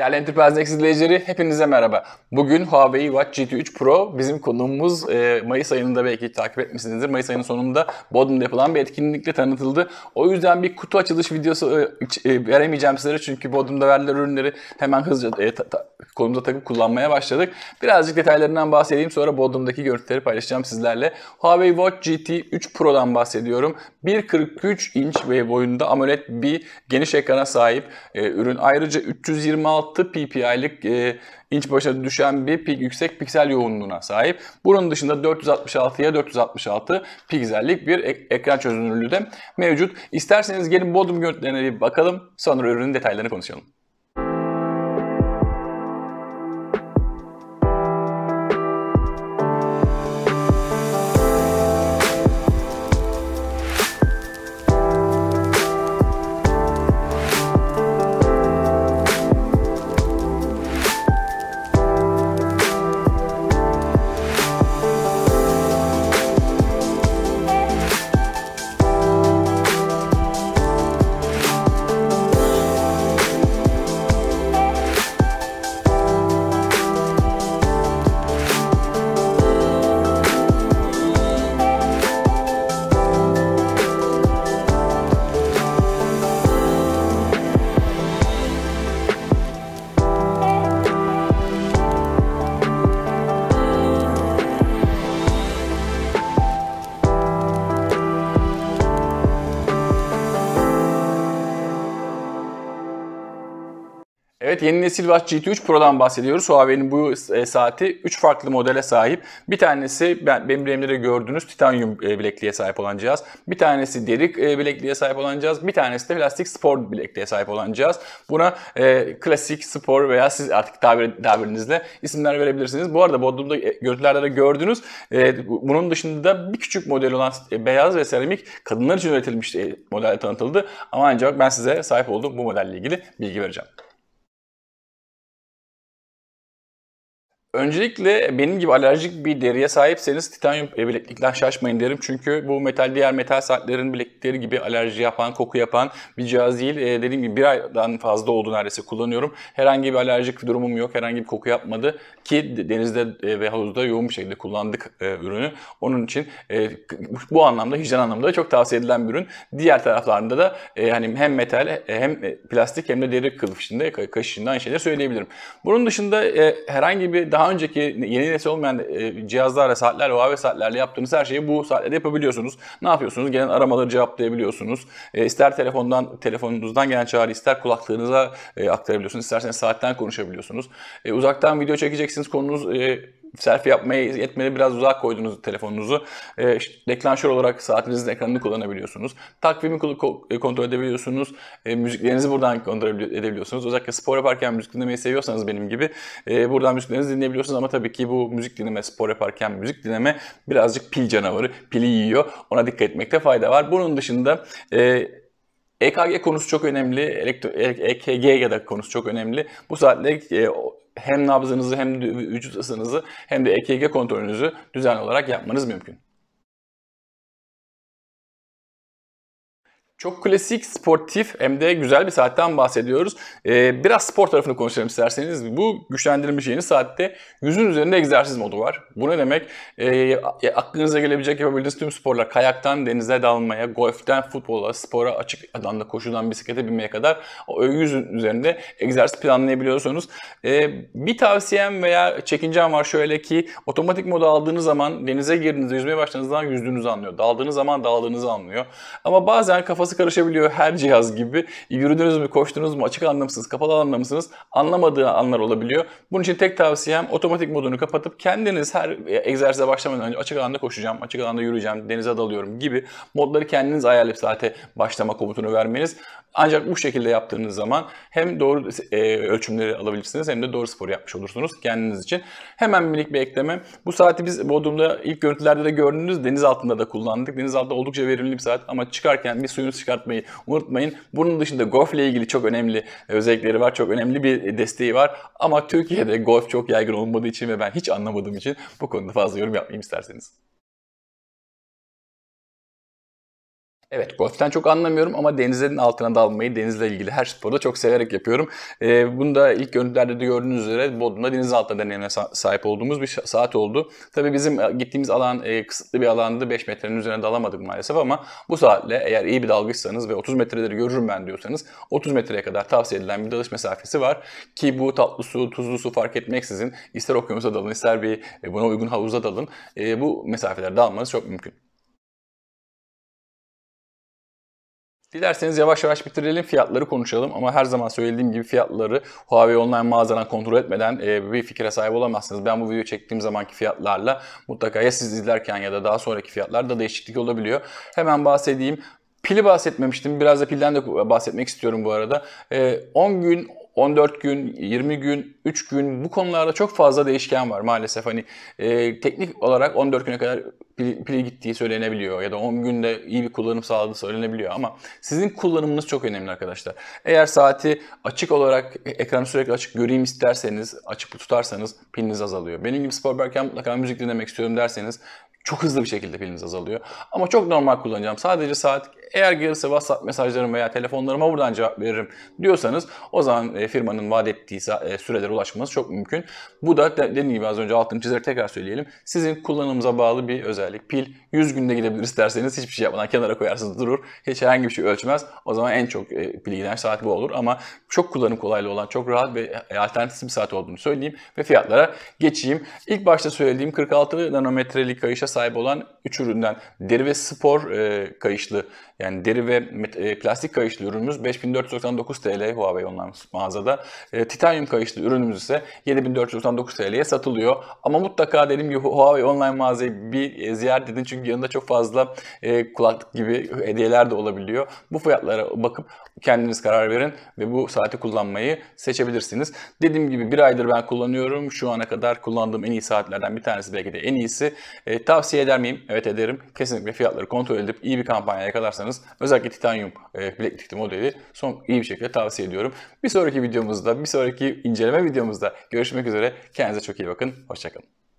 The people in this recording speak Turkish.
Değerli Enterprise Next izleyicileri hepinize merhaba. Bugün Huawei Watch GT 3 Pro bizim konuğumuz. E, Mayıs ayında belki takip etmişsinizdir. Mayıs ayının sonunda Bodrum'da yapılan bir etkinlikle tanıtıldı. O yüzden bir kutu açılış videosu e, e, veremeyeceğim sizlere çünkü Bodrum'da verilen ürünleri hemen hızlıca e, ta, takıp kullanmaya başladık. Birazcık detaylarından bahsedeyim sonra Bodrum'daki görüntüleri paylaşacağım sizlerle. Huawei Watch GT 3 Pro'dan bahsediyorum. 1.43 inç ve boyunda AMOLED bir geniş ekrana sahip e, ürün. Ayrıca 326 6 ppi'lik e, inç başa düşen bir pik, yüksek piksel yoğunluğuna sahip. Bunun dışında 466'ya 466 piksellik bir ek ekran çözünürlüğü de mevcut. İsterseniz gelin Bodrum görüntülerine bir bakalım sonra ürünün detaylarını konuşalım. Evet yeni nesil Watch GT3 Pro'dan bahsediyoruz. Huawei'nin bu e, saati 3 farklı modele sahip. Bir tanesi ben, benim remlere gördüğünüz titanyum e, bilekliğe sahip olan cihaz. Bir tanesi delik e, bilekliğe sahip olan cihaz. Bir tanesi de plastik spor bilekliğe sahip olan cihaz. Buna e, klasik, spor veya siz artık tabir, tabirinizle isimler verebilirsiniz. Bu arada Bodrum'da görüntülerde de gördünüz. E, bunun dışında da bir küçük model olan beyaz ve seramik kadınlar için üretilmiş model tanıtıldı. Ama ancak ben size sahip olduğum bu modelle ilgili bilgi vereceğim. Öncelikle benim gibi alerjik bir deriye sahipseniz titanyum bileklikten şaşmayın derim. Çünkü bu metal diğer metal saatlerin bilekleri gibi alerji yapan, koku yapan bir cihaz değil. E, dediğim gibi bir aydan fazla oldu neredeyse kullanıyorum. Herhangi bir alerjik durumum yok, herhangi bir koku yapmadı. Ki denizde e, ve havuzda yoğun bir şekilde kullandık e, ürünü. Onun için e, bu anlamda, hijyen anlamında çok tavsiye edilen bir ürün. Diğer taraflarında da e, hani hem metal e, hem e, plastik hem de deri kılıfçında, kaşığında aynı şeyleri söyleyebilirim. Bunun dışında e, herhangi bir daha daha önceki yeni nesil olmayan e, cihazlarla, saatlerle, Huawei saatlerle yaptığınız her şeyi bu saatlerde yapabiliyorsunuz. Ne yapıyorsunuz? Gelen aramaları cevaplayabiliyorsunuz. İster ister telefondan, telefonunuzdan gelen çağrı, ister kulaklığınıza e, aktarabiliyorsunuz. İsterseniz saatten konuşabiliyorsunuz. E, uzaktan video çekeceksiniz. Konunuz selfie yapmaya yetmedi biraz uzak koydunuz telefonunuzu. E, işte deklanşör olarak saatinizin ekranını kullanabiliyorsunuz. Takvimi e, kontrol edebiliyorsunuz. E, müziklerinizi buradan kontrol edebiliyorsunuz. Özellikle spor yaparken müzik dinlemeyi seviyorsanız benim gibi e, buradan müziklerinizi dinleyebiliyorsunuz ama tabii ki bu müzik dinleme, spor yaparken müzik dinleme birazcık pil canavarı, pili yiyor. Ona dikkat etmekte fayda var. Bunun dışında e, EKG konusu çok önemli. Elektro, EKG ya da konusu çok önemli. Bu saatte e, hem nabzınızı hem vücut ısınızı hem de EKG kontrolünüzü düzenli olarak yapmanız mümkün. Çok klasik, sportif hem de güzel bir saatten bahsediyoruz. Ee, biraz spor tarafını konuşalım isterseniz. Bu güçlendirilmiş yeni saatte yüzün üzerinde egzersiz modu var. Bu ne demek? Ee, e, aklınıza gelebilecek yapabildiğiniz tüm sporlar. Kayaktan denize dalmaya, golften futbola, spora, açık alanda koşudan bisiklete binmeye kadar o yüzün üzerinde egzersiz planlayabiliyorsunuz. Ee, bir tavsiyem veya çekincem var şöyle ki otomatik modu aldığınız zaman denize girdiğinizde yüzmeye başladığınız zaman yüzdüğünüzü anlıyor. Daldığınız zaman daldığınızı anlıyor. Ama bazen kafası kafası karışabiliyor her cihaz gibi. Yürüdünüz mü, koştunuz mu, açık anda mısınız, kapalı alanda mısınız anlamadığı anlar olabiliyor. Bunun için tek tavsiyem otomatik modunu kapatıp kendiniz her egzersize başlamadan önce açık alanda koşacağım, açık alanda yürüyeceğim, denize dalıyorum gibi modları kendiniz ayarlayıp zaten başlama komutunu vermeniz ancak bu şekilde yaptığınız zaman hem doğru e, ölçümleri alabilirsiniz hem de doğru spor yapmış olursunuz kendiniz için. Hemen minik bir ekleme. Bu saati biz Bodrum'da ilk görüntülerde de gördünüz, deniz altında da kullandık. Deniz altında oldukça verimli bir saat ama çıkarken bir suyunu çıkartmayı unutmayın. Bunun dışında golf ile ilgili çok önemli e, özellikleri var. Çok önemli bir desteği var. Ama Türkiye'de golf çok yaygın olmadığı için ve ben hiç anlamadığım için bu konuda fazla yorum yapmayayım isterseniz. Evet golften çok anlamıyorum ama denizlerin altına dalmayı denizle ilgili her sporda çok severek yapıyorum. E, bunu da ilk görüntülerde de gördüğünüz üzere Bodrum'da deniz altında deneyimine sahip olduğumuz bir saat oldu. Tabii bizim e, gittiğimiz alan e, kısıtlı bir alandı. 5 metrenin üzerine dalamadık maalesef ama bu saatle eğer iyi bir dalgıçsanız ve 30 metreleri görürüm ben diyorsanız 30 metreye kadar tavsiye edilen bir dalış mesafesi var. Ki bu tatlı su, tuzlu su fark etmeksizin ister okyanusa dalın ister bir e, buna uygun havuza dalın. E, bu mesafelerde dalmanız çok mümkün. Dilerseniz yavaş yavaş bitirelim fiyatları konuşalım ama her zaman söylediğim gibi fiyatları Huawei online mağazadan kontrol etmeden e, bir fikre sahip olamazsınız. Ben bu video çektiğim zamanki fiyatlarla mutlaka ya siz izlerken ya da daha sonraki fiyatlarda değişiklik olabiliyor. Hemen bahsedeyim. Pili bahsetmemiştim. Biraz da pilden de bahsetmek istiyorum bu arada. 10 e, gün 14 gün, 20 gün, 3 gün bu konularda çok fazla değişken var maalesef. Hani e, teknik olarak 14 güne kadar pil, pil gittiği söylenebiliyor ya da 10 günde iyi bir kullanım sağladığı söylenebiliyor ama sizin kullanımınız çok önemli arkadaşlar. Eğer saati açık olarak e, ekranı sürekli açık göreyim isterseniz, açık tutarsanız piliniz azalıyor. Benim gibi spor berken mutlaka müzik dinlemek istiyorum derseniz çok hızlı bir şekilde piliniz azalıyor. Ama çok normal kullanacağım. Sadece saat eğer gelirse WhatsApp mesajlarım veya telefonlarıma buradan cevap veririm diyorsanız o zaman e, firmanın vaat ettiği e, sürelere ulaşmanız çok mümkün. Bu da dediğim gibi az önce altını çizerek tekrar söyleyelim. Sizin kullanımınıza bağlı bir özellik. Pil 100 günde gidebilir isterseniz hiçbir şey yapmadan kenara koyarsınız durur. Hiç herhangi bir şey ölçmez. O zaman en çok pil e, giden saat bu olur ama çok kullanım kolaylığı olan çok rahat ve alternatif bir saat olduğunu söyleyeyim ve fiyatlara geçeyim. İlk başta söylediğim 46 nanometrelik kayışa sahip olan 3 üründen deri ve spor kayışlı yani deri ve e, plastik kayışlı ürünümüz 5499 TL Huawei online mağazada. E, titanyum kayışlı ürünümüz ise 7499 TL'ye satılıyor. Ama mutlaka dedim ki Huawei online mağazayı bir e, ziyaret edin. Çünkü yanında çok fazla e, kulaklık gibi hediyeler de olabiliyor. Bu fiyatlara bakıp kendiniz karar verin ve bu saati kullanmayı seçebilirsiniz. Dediğim gibi bir aydır ben kullanıyorum. Şu ana kadar kullandığım en iyi saatlerden bir tanesi belki de en iyisi. E, tavsiye eder miyim? Evet ederim. Kesinlikle fiyatları kontrol edip iyi bir kampanya yakalarsanız istiyorsanız özellikle titanyum e, bileklikli modeli son iyi bir şekilde tavsiye ediyorum. Bir sonraki videomuzda, bir sonraki inceleme videomuzda görüşmek üzere. Kendinize çok iyi bakın. Hoşçakalın.